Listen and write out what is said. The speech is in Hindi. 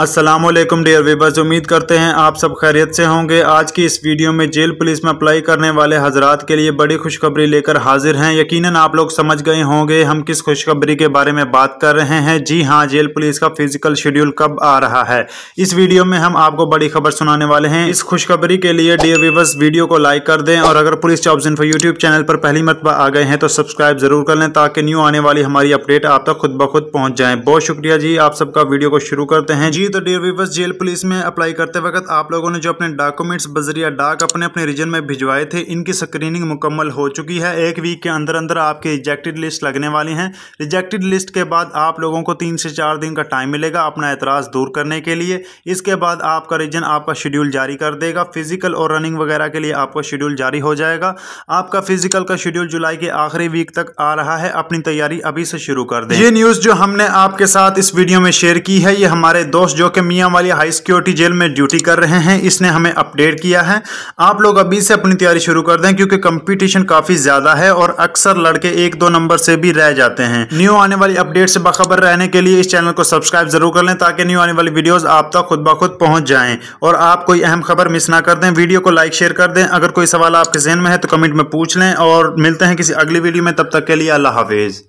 असलम डियर वीबर्स उम्मीद करते हैं आप सब खैरियत से होंगे आज की इस वीडियो में जेल पुलिस में अप्लाई करने वाले हजरात के लिए बड़ी खुशखबरी लेकर हाजिर हैं यकीनन आप लोग समझ गए होंगे हम किस खुशखबरी के बारे में बात कर रहे हैं जी हाँ जेल पुलिस का फिजिकल शेड्यूल कब आ रहा है इस वीडियो में हम आपको बड़ी खबर सुनाने वाले हैं इस खुशखबरी के लिए डियर वीबर्स वीडियो को लाइक कर दें और अगर police jobs info YouTube channel पर पहली मरतबा आ गए हैं तो सब्सक्राइब जरूर कर लें ताकि न्यू आने वाली हमारी अपडेट आप तक खुद ब खुद पहुँच जाए बहुत शुक्रिया जी आप सबका वीडियो को शुरू करते हैं जी जी तो डियर वीवर्स जेल पुलिस में अप्लाई करते वक्त आप लोगों ने जो अपने डॉक्यूमेंट्स बजरिया डाक अपने अपने रीजन में भिजवाए थे इनकी स्क्रीनिंग मुकम्मल हो चुकी है एक वीक के अंदर अंदर आपके रिजेक्टेड लिस्ट लगने वाली हैं रिजेक्टेड लिस्ट के बाद आप लोगों को तीन से चार दिन का टाइम मिलेगा अपना एतराज़ दूर करने के लिए इसके बाद आपका रीजन आपका शेड्यूल जारी कर देगा फिजिकल और रनिंग वगैरह के लिए आपका शेड्यूल जारी हो जाएगा आपका फिजिकल का शेड्यूल जुलाई के आखिरी वीक तक आ रहा है अपनी तैयारी अभी से शुरू कर दे ये न्यूज़ जो हमने आपके साथ इस वीडियो में शेयर की है ये हमारे दोस्त दोस्त जो कि Mianwali high security jail में ड्यूटी कर रहे हैं इसने हमें अपडेट किया है आप लोग अभी से अपनी तैयारी शुरू कर दें क्योंकि कंपटीशन काफ़ी ज़्यादा है और अक्सर लड़के एक दो नंबर से भी रह जाते हैं न्यू आने वाली अपडेट से बाखबर रहने के लिए इस चैनल को सब्सक्राइब जरूर कर लें ताकि न्यू आने वाली वीडियोज़ आप तक खुद ब खुद पहुँच जाएँ और आप कोई अहम खबर मिस ना कर दें वीडियो को लाइक शेयर कर दें अगर कोई सवाल आपके जहन में है तो कमेंट में पूछ लें और मिलते हैं किसी अगली वीडियो में तब तक के लिए अल्लाह हाफिज़